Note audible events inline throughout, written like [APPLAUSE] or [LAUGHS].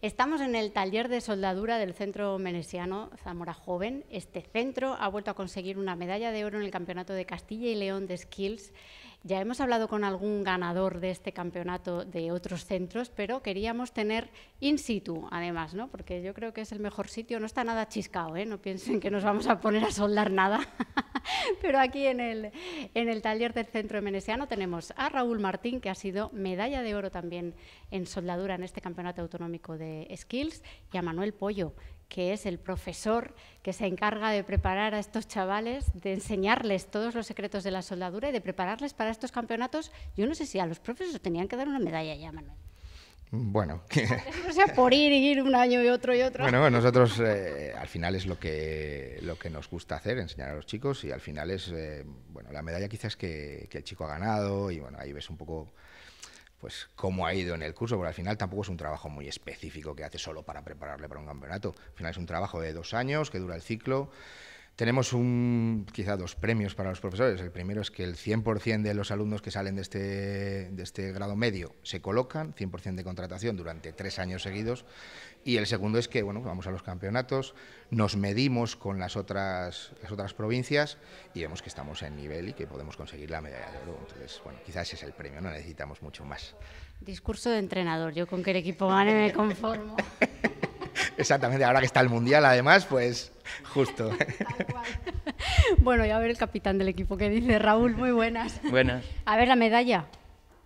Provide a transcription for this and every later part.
Estamos en el taller de soldadura del Centro Menesiano Zamora Joven. Este centro ha vuelto a conseguir una medalla de oro en el Campeonato de Castilla y León de Skills. Ya hemos hablado con algún ganador de este campeonato de otros centros, pero queríamos tener in situ, además, ¿no? porque yo creo que es el mejor sitio. No está nada chiscado, ¿eh? no piensen que nos vamos a poner a soldar nada. [LAUGHS] [LAUGHS] Pero aquí en el, en el taller del Centro Menesiano tenemos a Raúl Martín, que ha sido medalla de oro también en soldadura en este Campeonato Autonómico de Skills, y a Manuel Pollo, que es el profesor que se encarga de preparar a estos chavales, de enseñarles todos los secretos de la soldadura y de prepararles para estos campeonatos. Yo no sé si a los profesores tenían que dar una medalla ya, Manuel. Bueno, [LAUGHS] por ir y ir un año y otro y otro. Bueno, nosotros eh, al final es lo que, lo que nos gusta hacer, enseñar a los chicos y al final es, eh, bueno, la medalla quizás que, que, el chico ha ganado y bueno, ahí ves un poco pues cómo ha ido en el curso, porque al final tampoco es un trabajo muy específico que hace solo para prepararle para un campeonato. Al final es un trabajo de dos años que dura el ciclo tenemos un, quizá dos premios para los profesores. El primero es que el 100% de los alumnos que salen de este, de este grado medio se colocan, 100% de contratación durante tres años seguidos. Y el segundo es que bueno, vamos a los campeonatos, nos medimos con las otras, otras provincias y vemos que estamos en nivel y que podemos conseguir la medalla de oro. Entonces, bueno, quizás ese es el premio, no necesitamos mucho más. Discurso de entrenador, yo con que el equipo gane me conformo. [LAUGHS] Exactamente, ahora que está el Mundial además, pues justo. [LAUGHS] bueno, y a ver el capitán del equipo que dice, Raúl, muy buenas. Buenas. A ver la medalla.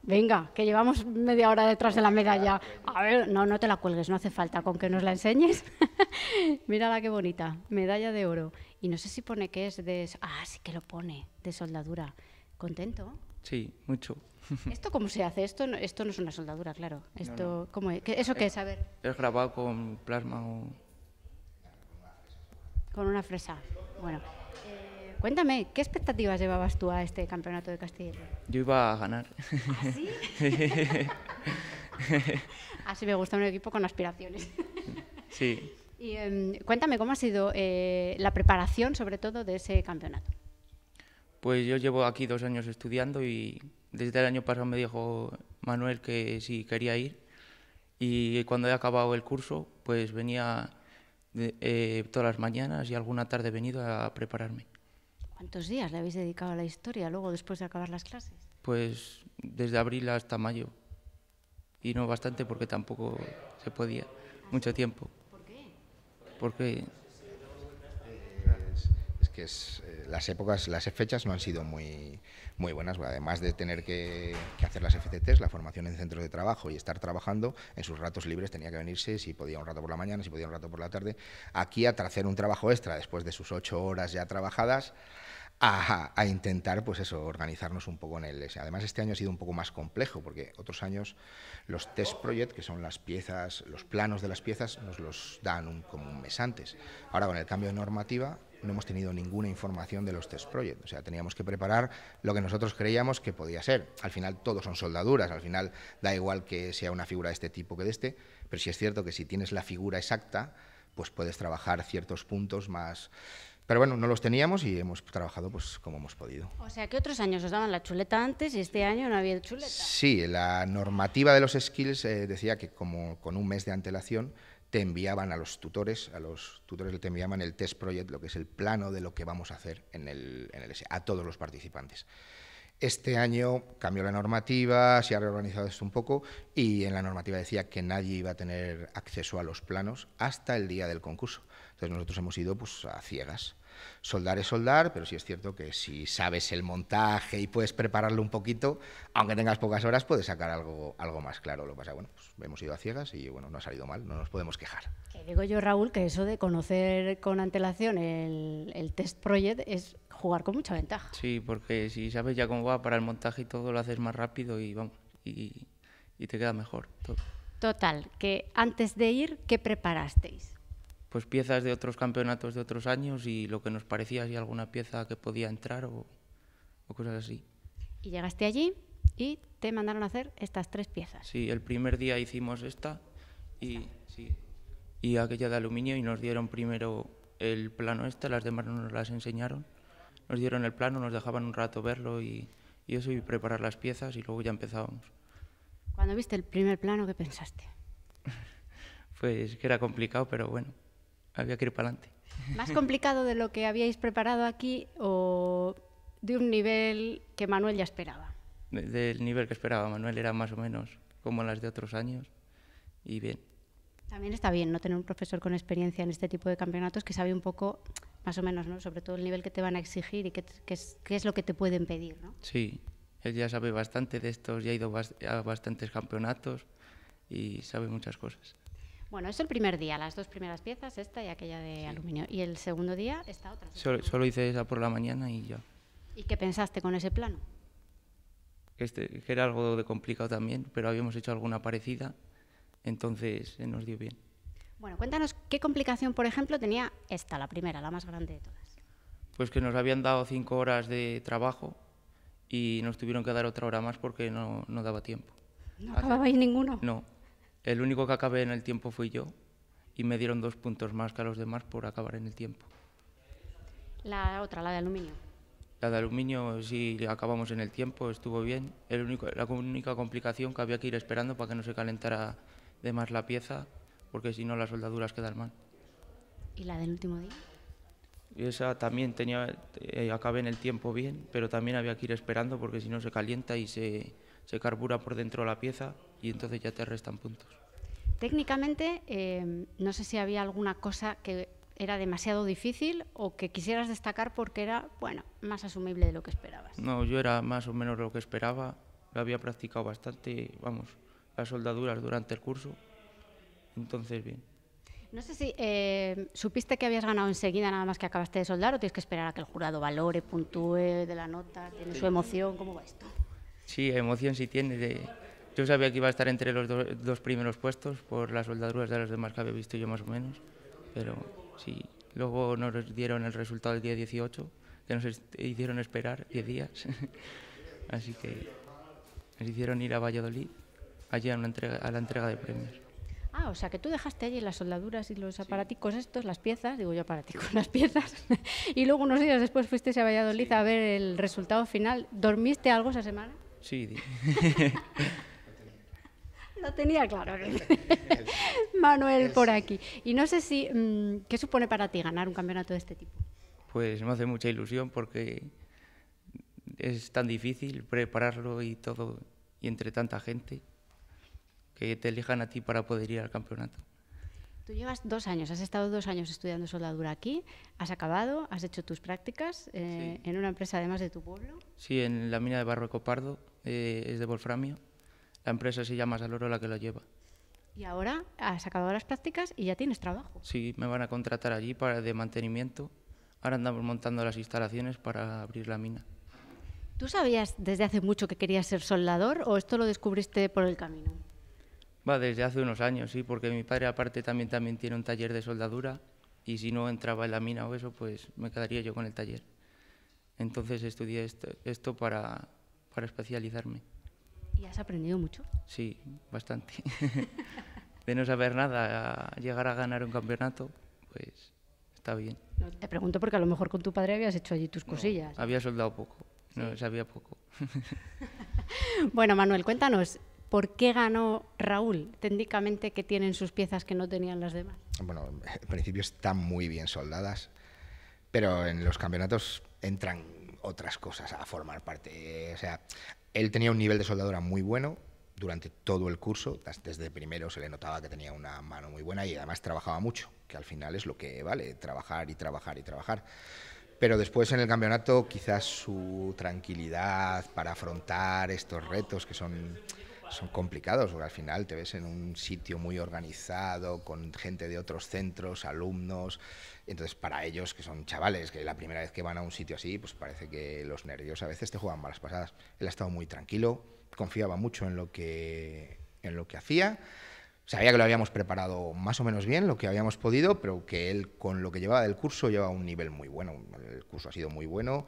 Venga, que llevamos media hora detrás de la medalla. A ver, no, no te la cuelgues, no hace falta, con que nos la enseñes. [LAUGHS] Mírala qué bonita, medalla de oro. Y no sé si pone qué es de... Ah, sí que lo pone, de soldadura. ¿Contento? Sí, mucho. [LAUGHS] ¿Esto cómo se hace? Esto no, esto no es una soldadura, claro. Esto, ¿Eso qué es? A ver. Es grabado con plasma o... Con una fresa. Bueno. Eh, cuéntame, ¿qué expectativas llevabas tú a este campeonato de Castilla? Yo iba a ganar. ¿Ah, sí? [LAUGHS] [LAUGHS] Así me gusta un equipo con aspiraciones. sí. Y em, cuéntame, ¿cómo ha sido eh, la preparación, sobre todo, de ese campeonato? Pues yo llevo aquí dos años estudiando y desde el año pasado me dijo Manuel que sí quería ir y cuando he acabado el curso pues venía eh, todas las mañanas y alguna tarde he venido a prepararme. ¿Cuántos días le habéis dedicado a la historia luego después de acabar las clases? Pues desde abril hasta mayo y no bastante porque tampoco se podía mucho tiempo. ¿Por qué? Porque que es, eh, las épocas, las fechas no han sido muy, muy buenas. además de tener que, hacer las FCTs, la formación en centros de trabajo y estar trabajando, en sus ratos libres tenía que venirse, si podía un rato por la mañana, si podía un rato por la tarde, aquí a hacer un trabajo extra después de sus ocho horas ya trabajadas. A, intentar, pues eso, organizarnos un poco en el... Además, este año ha sido un poco más complejo, porque otros años los test project, que son las piezas, los planos de las piezas, nos los dan como un mes antes. Ahora, con el cambio de normativa, no hemos tenido ninguna información de los test project. O sea, teníamos que preparar lo que nosotros creíamos que podía ser. Al final todos son soldaduras, al final da igual que sea una figura de este tipo que de este, pero sí es cierto que si tienes la figura exacta, pues puedes trabajar ciertos puntos más... Pero bueno, no los teníamos y hemos trabajado pues como hemos podido. O sea, que otros años os daban la chuleta antes y este año no había chuleta? Sí, la normativa de los skills eh, decía que como con un mes de antelación te enviaban a los tutores, a los tutores te enviaban el test project, lo que es el plano de lo que vamos a hacer en el, S, a todos los participantes. Este año cambió la normativa, se ha reorganizado esto un poco y en la normativa decía que nadie iba a tener acceso a los planos hasta el día del concurso. Entonces nosotros hemos ido pues, a ciegas. Soldar es soldar, pero sí es cierto que si sabes el montaje y puedes prepararlo un poquito, aunque tengas pocas horas, puedes sacar algo, algo más claro. Lo pasa, bueno, pues hemos ido a ciegas y bueno, no ha salido mal, no nos podemos quejar. Que digo yo, Raúl, que eso de conocer con antelación el, test project es jugar con mucha ventaja. Sí, porque si sabes ya cómo va para el montaje y todo, lo haces más rápido y vamos, y, te queda mejor Total, que antes de ir, ¿qué preparasteis? pues piezas de otros campeonatos de otros años y lo que nos parecía si alguna pieza que podía entrar o, cosas así. Y llegaste allí y te mandaron a hacer estas tres piezas. Sí, el primer día hicimos esta y, y aquella de aluminio y nos dieron primero el plano este, las demás no nos las enseñaron. Nos dieron el plano, nos dejaban un rato verlo y, eso y preparar las piezas y luego ya empezábamos. Cuando viste el primer plano, ¿qué pensaste? [LAUGHS] pues que era complicado, pero bueno, había que ir para adelante. ¿Más complicado de lo que habíais preparado aquí o de un nivel que Manuel ya esperaba? del nivel que esperaba. Manuel era más o menos como las de otros años y bien. También está bien no tener un profesor con experiencia en este tipo de campeonatos que sabe un poco, más o menos, sobre todo el nivel que te van a exigir y qué, es, es, lo que te pueden pedir. ¿no? Sí, él ya sabe bastante de estos, ya ha ido a bastantes campeonatos y sabe muchas cosas. Bueno, es el primer día, las dos primeras piezas, esta y aquella de aluminio. Y el segundo día, esta otra. Solo, hice esa por la mañana y ya. ¿Y qué pensaste con ese plano? Este, que era algo de complicado también, pero habíamos hecho alguna parecida, entonces eh, nos dio bien. Bueno, cuéntanos qué complicación, por ejemplo, tenía esta, la primera, la más grande de todas. Pues que nos habían dado cinco horas de trabajo y nos tuvieron que dar otra hora más porque no, no daba tiempo. ¿No acababais ninguno? No. El único que acabé en el tiempo fui yo y me dieron dos puntos más que a los demás por acabar en el tiempo. La otra, la de aluminio. La de aluminio sí acabamos en el tiempo, estuvo bien. la única complicación que había que ir esperando para que no se calentara de más la pieza, porque si no las soldaduras quedan mal. ¿Y la del último día? esa también tenía, eh, acabé en el tiempo bien, pero también había que ir esperando porque si no se calienta y se, se carbura por dentro de la pieza y entonces ya te restan puntos. Técnicamente, em, no sé si había alguna cosa que era demasiado difícil o que quisieras destacar porque era, bueno, más asumible de lo que esperabas. No, yo era más o menos lo que esperaba, lo había practicado bastante, vamos, las soldaduras durante el curso, entonces bien. No sé si em, supiste que habías ganado enseguida nada más que acabaste de soldar o tienes que esperar a que el jurado valore, puntúe de la nota, tiene su emoción, ¿cómo va esto? Sí, emoción sí tiene. De... Yo sabía que iba a estar entre los dos primeros puestos por las soldaduras de los demás que había visto yo más o menos, pero sí, luego nos dieron el resultado el día 18, que nos hicieron esperar 10 días, [LAUGHS] así que nos hicieron ir a Valladolid, allí a, entrega, a la entrega de premios. Ah, o sea que tú dejaste allí las soldaduras y los aparaticos estos, las piezas, digo yo aparaticos, [LAUGHS] las piezas, [LAUGHS] y luego unos días después fuiste a Valladolid a ver el resultado final. ¿Dormiste algo esa semana? Sí, Lo tenía claro. Manuel por aquí. Y no sé si, mm, ¿qué supone para ti ganar un campeonato de este tipo? Pues me hace mucha ilusión porque es tan difícil prepararlo y todo, y entre tanta gente, que te elijan a ti para poder ir al campeonato. Tú llevas dos años, has estado dos años estudiando soldadura aquí, has acabado, has hecho tus prácticas eh, en una empresa además de tu pueblo. Sí, en la mina de Barroco Copardo eh, es de Wolframio. La empresa se llama Saloro la que lo lleva. Y ahora has acabado las prácticas y ya tienes trabajo. Sí, me van a contratar allí para de mantenimiento. Ahora andamos montando las instalaciones para abrir la mina. ¿Tú sabías desde hace mucho que querías ser soldador o esto lo descubriste por el camino? Va, desde hace unos años, sí, porque mi padre aparte también, también tiene un taller de soldadura y si no entraba en la mina o eso, pues me quedaría yo con el taller. Entonces estudié esto, esto para, para especializarme. ¿Y has aprendido mucho? Sí, bastante. [LAUGHS] de no saber nada a llegar a ganar un campeonato, pues está bien. te pregunto porque a lo mejor con tu padre habías hecho allí tus cosillas. Había soldado poco, no sabía poco. [LAUGHS] [LAUGHS] bueno, Manuel, cuéntanos, ¿Por qué ganó Raúl técnicamente que tienen sus piezas que no tenían las demás? Bueno, en principio están muy bien soldadas, pero en los campeonatos entran otras cosas a formar parte. O sea, él tenía un nivel de soldadura muy bueno durante todo el curso. Desde primero se le notaba que tenía una mano muy buena y además trabajaba mucho, que al final es lo que vale, trabajar y trabajar y trabajar. Pero después en el campeonato quizás su tranquilidad para afrontar estos retos que son son complicados, porque al final te ves en un sitio muy organizado, con gente de otros centros, alumnos. Entonces, para ellos, que son chavales, que la primera vez que van a un sitio así, pues parece que los nervios a veces te juegan malas pasadas. Él ha estado muy tranquilo, confiaba mucho en lo que, en lo que hacía. Sabía que lo habíamos preparado más o menos bien, lo que habíamos podido, pero que él con lo que llevaba del curso lleva un nivel muy bueno. El curso ha sido muy bueno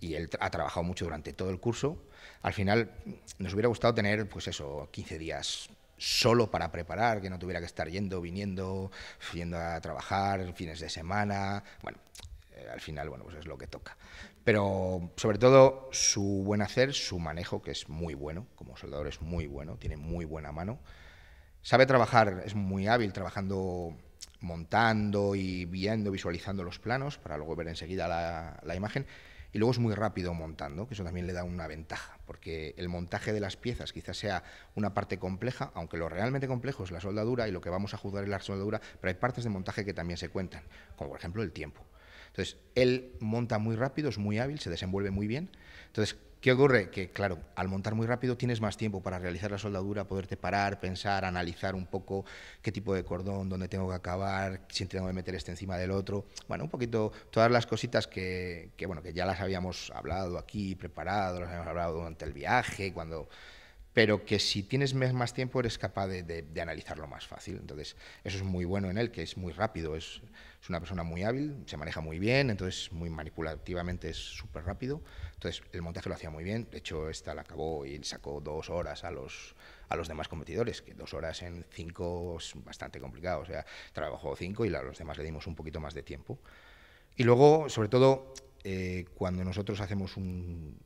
y él ha trabajado mucho durante todo el curso al final nos hubiera gustado tener, pues eso, 15 días solo para preparar, que no tuviera que estar yendo, viniendo, yendo a trabajar, fines de semana. Bueno, eh, al final, bueno, pues es lo que toca. Pero sobre todo su buen hacer, su manejo, que es muy bueno, como soldador es muy bueno, tiene muy buena mano. Sabe trabajar, es muy hábil trabajando, montando y viendo, visualizando los planos para luego ver enseguida la imagen y luego es muy rápido montando, que eso también le da una ventaja, porque el montaje de las piezas quizás sea una parte compleja, aunque lo realmente complejo es la soldadura y lo que vamos a juzgar es la soldadura, pero hay partes de montaje que también se cuentan, como por ejemplo el tiempo. Entonces, él monta muy rápido, es muy hábil, se desenvuelve muy bien. Entonces, ¿Qué ocurre? Que, claro, al montar muy rápido tienes más tiempo para realizar la soldadura, poderte parar, pensar, analizar un poco qué tipo de cordón, dónde tengo que acabar, si tengo que meter este encima del otro. Bueno, un poquito todas las cositas que, bueno, que ya las habíamos hablado aquí, preparado, las habíamos hablado durante el viaje, cuando pero que si tienes más tiempo eres capaz de, analizarlo más fácil. Entonces, eso es muy bueno en él, que es muy rápido, es, una persona muy hábil, se maneja muy bien, entonces muy manipulativamente es súper rápido. Entonces, el montaje lo hacía muy bien, de hecho, esta la acabó y sacó dos horas a los, a los demás competidores, que dos horas en cinco es bastante complicado, o sea, trabajó cinco y a los demás le dimos un poquito más de tiempo. Y luego, sobre todo, eh, cuando nosotros hacemos un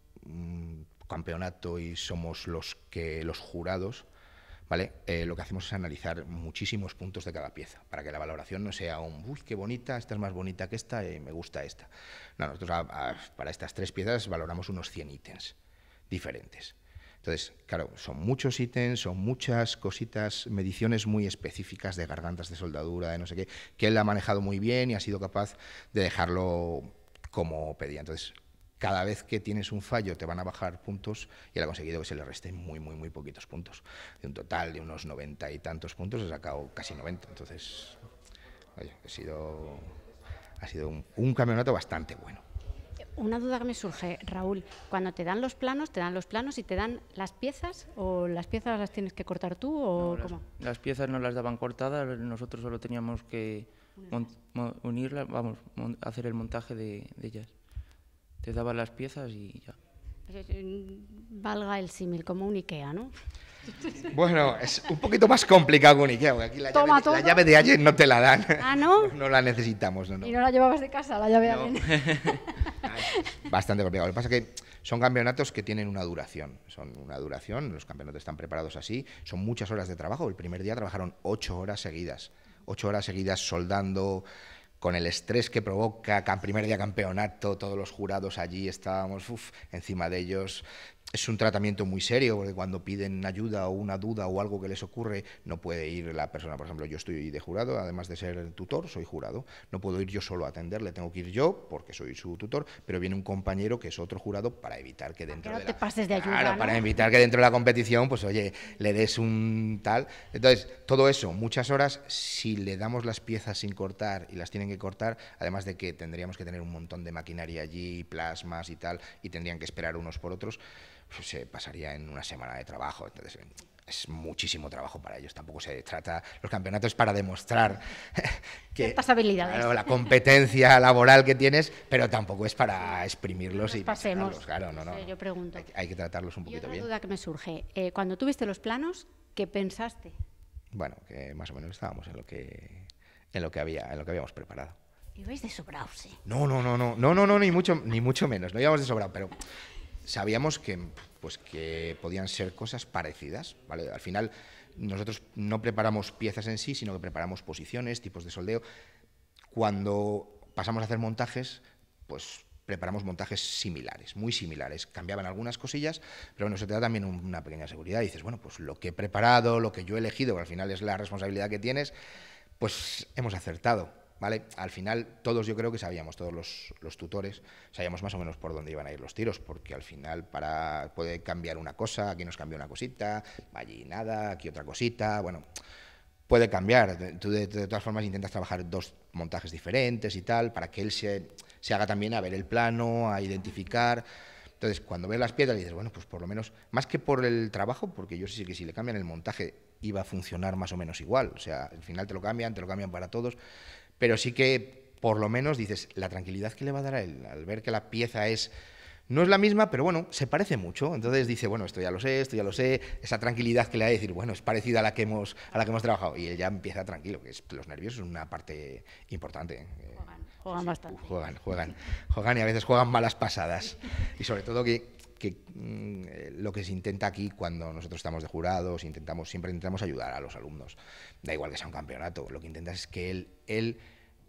campeonato y somos los que los jurados, ¿vale? Eh, lo que hacemos es analizar muchísimos puntos de cada pieza, para que la valoración no sea un, uy, qué bonita, esta es más bonita que esta y eh, me gusta esta. No, nosotros ah, ah, para estas tres piezas valoramos unos 100 ítems diferentes. Entonces, claro, son muchos ítems, son muchas cositas, mediciones muy específicas de gargantas de soldadura, de no sé qué, que él ha manejado muy bien y ha sido capaz de dejarlo como pedía. Entonces, cada vez que tienes un fallo te van a bajar puntos y él ha conseguido que se le resten muy, muy, muy poquitos puntos. De un total de unos 90 y tantos puntos ha sacado casi 90. Entonces, ha sido, ha sido un, campeonato bastante bueno. Una duda que me surge, Raúl, cuando te dan los planos, te dan los planos y te dan las piezas o las piezas las tienes que cortar tú o cómo? Las, piezas no las daban cortadas, nosotros solo teníamos que unirlas, vamos, hacer el montaje de ellas daban las piezas y ya. Eh, valga el símil, como un Ikea, ¿no? Bueno, es un poquito más complicado que un Ikea, porque aquí la, llave, de ayer no te la dan. ¿Ah, no? [LAUGHS] No la necesitamos, no, no. ¿Y no la llevabas de casa, la llave de ayer? [LAUGHS] Bastante complicado. Lo que pasa es que son campeonatos que tienen una duración. Son una duración, los campeonatos están preparados así. Son muchas horas de trabajo. El primer día trabajaron ocho horas seguidas. Ocho horas seguidas soldando, con el estrés que provoca, el primer día campeonato, todos los jurados allí estábamos encima de ellos, es un tratamiento muy serio, porque cuando piden ayuda o una duda o algo que les ocurre, no puede ir la persona. Por ejemplo, yo estoy de jurado, además de ser tutor, soy jurado. No puedo ir yo solo a atenderle, tengo que ir yo porque soy su tutor, pero viene un compañero que es otro jurado para evitar que dentro de la... pases claro, para evitar que dentro de la competición, pues oye, le des un tal. Entonces, todo eso, muchas horas, si le damos las piezas sin cortar y las tienen que cortar, además de que tendríamos que tener un montón de maquinaria allí, plasmas y tal, y tendrían que esperar unos por otros. Pues, se pasaría en una semana de trabajo. Entonces, eh, es muchísimo trabajo para ellos. Tampoco se trata los campeonatos para demostrar [LAUGHS] que habilidades la competencia laboral que tienes, pero tampoco es para exprimirlos y pasemos. Claro, no, no, Yo pregunto. Hay, que tratarlos un poquito bien otra duda que me surge. Eh, cuando tuviste los planos, ¿qué pensaste? Bueno, que más o menos estábamos en lo que en lo que había, en lo que habíamos preparado. Ibais de sobrado, sí. Eh. No, no, no, no, no, no, no, ni mucho, ni mucho menos. No íbamos de sobrado, pero sabíamos que, pues, que podían ser cosas parecidas. ¿vale? Al final, nosotros no preparamos piezas en sí, sino que preparamos posiciones, tipos de soldeo. Cuando pasamos a hacer montajes, pues preparamos montajes similares, muy similares. Cambiaban algunas cosillas, pero bueno, te da también una pequeña seguridad. Y dices, bueno, pues lo que he preparado, lo que yo he elegido, que al final es la responsabilidad que tienes, pues hemos acertado. Al final todos yo creo que sabíamos, todos los, tutores, sabíamos más o menos por dónde iban a ir los tiros, porque al final para puede cambiar una cosa, aquí nos cambia una cosita, allí nada, aquí otra cosita, bueno, puede cambiar. Tú de, todas formas intentas trabajar dos montajes diferentes y tal, para que él se, se haga también a ver el plano, a identificar. Entonces, cuando ves las piedras dices, bueno, pues por lo menos, más que por el trabajo, porque yo sé que si le cambian el montaje iba a funcionar más o menos igual. O sea, al final te lo cambian, te lo cambian para todos, pero sí que por lo menos dices, la tranquilidad que le va a dar a él al ver que la pieza es... No es la misma, pero bueno, se parece mucho. Entonces dice, bueno, esto ya lo sé, esto ya lo sé. Esa tranquilidad que le va a decir, bueno, es parecida a la que hemos, a la que hemos trabajado. Y él ya empieza tranquilo, que es, los nervios es una parte importante. Eh. Juegan, juegan bastante. Juegan, juegan. Juegan y a veces juegan malas pasadas. Y sobre todo que que mm, eh, lo que se intenta aquí cuando nosotros estamos de jurados, intentamos, siempre intentamos ayudar a los alumnos. Da igual que sea un campeonato, lo que intentas es que él, él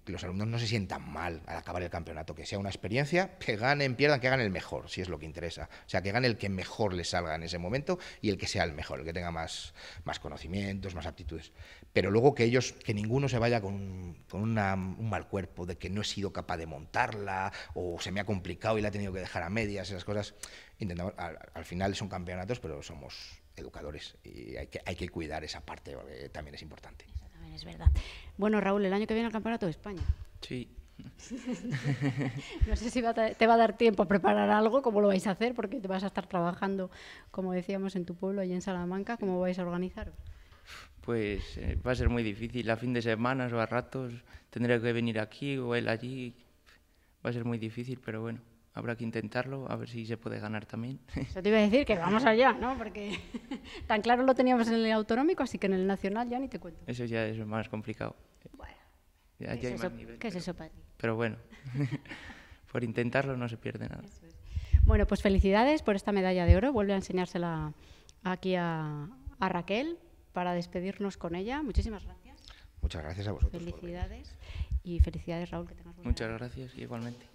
que los alumnos no se sientan mal al acabar el campeonato, que sea una experiencia, que ganen, pierdan, que hagan el mejor, si es lo que interesa. O sea, que gane el que mejor le salga en ese momento y el que sea el mejor, el que tenga más, más conocimientos, más aptitudes. Pero luego que ellos, que ninguno se vaya con, con un mal cuerpo, de que no he sido capaz de montarla o se me ha complicado y la he tenido que dejar a medias, esas cosas. Intentamos, al, final son campeonatos, pero somos educadores y hay que, hay que cuidar esa parte, eh, también es importante es verdad. Bueno, Raúl, el año que viene al Campeonato de España. Sí. [LAUGHS] no sé si te va a dar tiempo a preparar algo, cómo lo vais a hacer, porque te vas a estar trabajando, como decíamos, en tu pueblo, y en Salamanca, ¿cómo vais a organizaros? Pues eh, va a ser muy difícil, a fin de semana o a ratos tendré que venir aquí o él allí, va a ser muy difícil, pero bueno habrá que intentarlo, a ver si se puede ganar también. [LAUGHS] Eso te iba a decir que vamos allá, ¿no? Porque [LAUGHS] tan claro lo teníamos en el autonómico, así que en el nacional ya ni te cuento. Eso ya es más complicado. Bueno. ¿Qué, es, eso, pero, para ti? Pero bueno, [LAUGHS] por intentarlo no se pierde nada. Bueno, pues felicidades por esta medalla de oro. Vuelve a enseñársela aquí a, Raquel para despedirnos con ella. Muchísimas gracias. Muchas gracias a vosotros. Felicidades y felicidades Raúl que tengas. Muchas gracias igualmente.